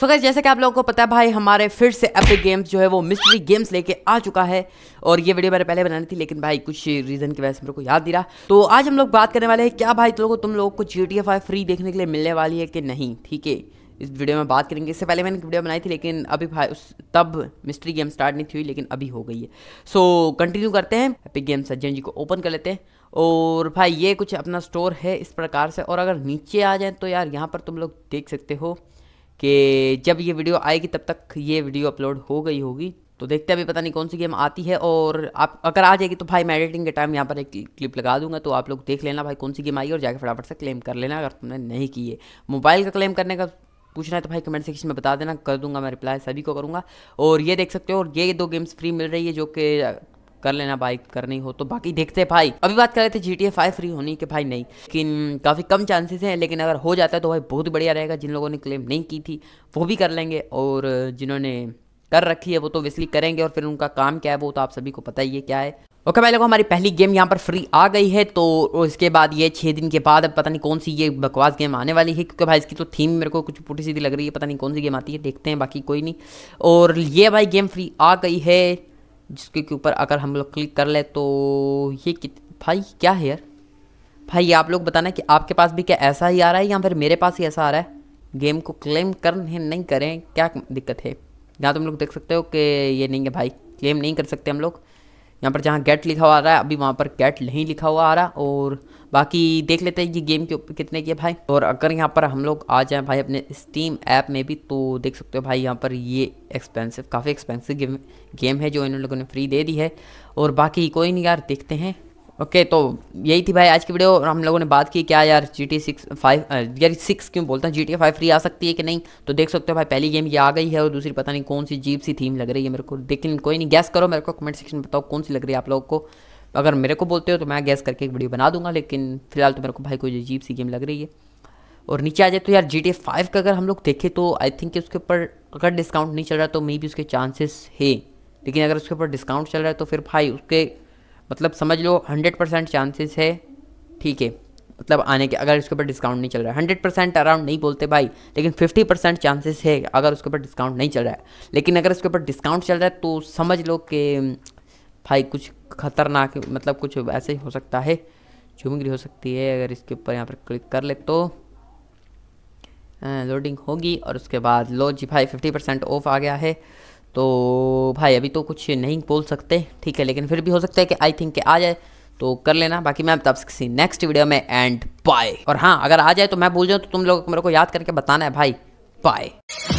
सो so जैसे कि आप लोगों को पता है भाई हमारे फिर से एपिक गेम्स जो है वो मिस्ट्री गेम्स लेके आ चुका है और ये वीडियो मैंने पहले बनानी थी लेकिन भाई कुछ रीज़न की वजह से मेरे को याद रहा तो आज हम लोग बात करने वाले हैं क्या भाई तुम लोगों तुम लोगों को जी टी फ्री देखने के लिए मिलने वाली है कि नहीं ठीक है इस वीडियो में बात करेंगे इससे पहले मैंने वीडियो बनाई थी लेकिन अभी भाई उस तब मिस्ट्री गेम स्टार्ट नहीं थी हुई लेकिन अभी हो गई है सो कंटिन्यू करते हैं एपिक गेम्स सज्जन जी को ओपन कर लेते हैं और भाई ये कुछ अपना स्टोर है इस प्रकार से और अगर नीचे आ जाए तो यार यहाँ पर तुम लोग देख सकते हो कि जब ये वीडियो आएगी तब तक ये वीडियो अपलोड हो गई होगी तो देखते हैं अभी पता नहीं कौन सी गेम आती है और आप अगर आ जाएगी तो भाई मैं एडिटिंग के टाइम यहाँ पर एक क्लिप लगा दूंगा तो आप लोग देख लेना भाई कौन सी गेम आई और जाके फटाफट से क्लेम कर लेना अगर तुमने नहीं की है मोबाइल का क्लेम करने का पूछना है तो भाई कमेंट सेक्शन में बता देना कर दूंगा मैं रिप्लाई सभी को करूँगा और ये देख सकते हो और ये दो गेम्स फ्री मिल रही है जो कि कर लेना बाइक करनी हो तो बाकी देखते हैं भाई अभी बात कर रहे थे जी टी फाइव फ्री होने के भाई नहीं लेकिन काफ़ी कम चांसेस हैं लेकिन अगर हो जाता है तो भाई बहुत बढ़िया रहेगा जिन लोगों ने क्लेम नहीं की थी वो भी कर लेंगे और जिन्होंने कर रखी है वो तो विस्ली करेंगे और फिर उनका काम क्या है वो तो आप सभी को पता ही है क्या है ओके okay, भाई लोगों हमारी पहली गेम यहाँ पर फ्री आ गई है तो इसके बाद ये छः दिन के बाद अब पता नहीं कौन सी ये बकवास गेम आने वाली है क्योंकि भाई इसकी तो थीम मेरे को कुछ पुटी सीधी लग रही है पता नहीं कौन सी गेम आती है देखते हैं बाकी कोई नहीं और ये भाई गेम फ्री आ गई है जिसके के ऊपर अगर हम लोग क्लिक कर ले तो ये कित भाई क्या है यार भाई आप लोग बताना कि आपके पास भी क्या ऐसा ही आ रहा है या फिर मेरे पास ही ऐसा आ रहा है गेम को क्लेम कर नहीं करें क्या दिक्कत है यहाँ तुम लोग देख सकते हो कि ये नहीं है भाई क्लेम नहीं कर सकते हम लोग यहाँ पर जहाँ गेट लिखा हुआ आ रहा है अभी वहाँ पर गेट नहीं लिखा हुआ आ रहा और बाकी देख लेते हैं ये गेम के ऊपर कितने की है भाई और अगर यहाँ पर हम लोग आ जाएं भाई अपने स्टीम ऐप में भी तो देख सकते हो भाई यहाँ पर ये एक्सपेंसिव काफ़ी एक्सपेंसिव गेम गेम है जो इन लोगों ने फ्री दे दी है और बाकी कोई नहीं यार देखते हैं ओके okay, तो यही थी भाई आज की वीडियो और हम लोगों ने बात की क्या यार जी टी सिक्स फाइव यार सिक्स क्यों बोलता हैं जी टी फाइव फ्री आ सकती है कि नहीं तो देख सकते हो भाई पहली गेम ये आ गई है और दूसरी पता नहीं कौन सी जीप सी थीम लग रही है मेरे को लेकिन कोई नहीं गैस करो मेरे को कमेंट सेक्शन में बताओ कौन सी लग रही है आप लोगों को अगर मेरे को बोलते हो तो मैं गैस करके एक वीडियो बना दूंगा लेकिन फिलहाल तो मेरे को भाई कोई जीप सी गेम लग रही है और नीचे आ जाए तो यार जी टी फाइव का अगर हम लोग देखें तो आई थिंक उसके ऊपर अगर डिस्काउंट नहीं चल रहा तो मे भी उसके चांसेस है लेकिन अगर उसके ऊपर डिस्काउंट चल रहा है तो फिर भाई उसके मतलब समझ लो हंड्रेड परसेंट चांसेस है ठीक है मतलब आने के अगर इसके ऊपर डिस्काउंट नहीं चल रहा है हंड्रेड परसेंट अराउंड नहीं बोलते भाई लेकिन फिफ्टी परसेंट चांसेस है अगर उसके ऊपर डिस्काउंट नहीं चल रहा है लेकिन अगर इसके ऊपर डिस्काउंट चल रहा है तो समझ लो कि भाई कुछ खतरनाक मतलब कुछ ऐसे ही हो सकता है झुमगरी हो सकती है अगर इसके ऊपर यहाँ पर क्लिक कर ले तो लोडिंग होगी और उसके बाद लो जी भाई फिफ्टी परसेंट ऑफ आ गया है तो भाई अभी तो कुछ नहीं बोल सकते ठीक है लेकिन फिर भी हो सकता है कि आई थिंक आ जाए तो कर लेना बाकी मैं तब किसी नेक्स्ट वीडियो में एंड बाय और हाँ अगर आ जाए तो मैं भूल जाऊँ तो तुम लोग मेरे को याद करके बताना है भाई बाय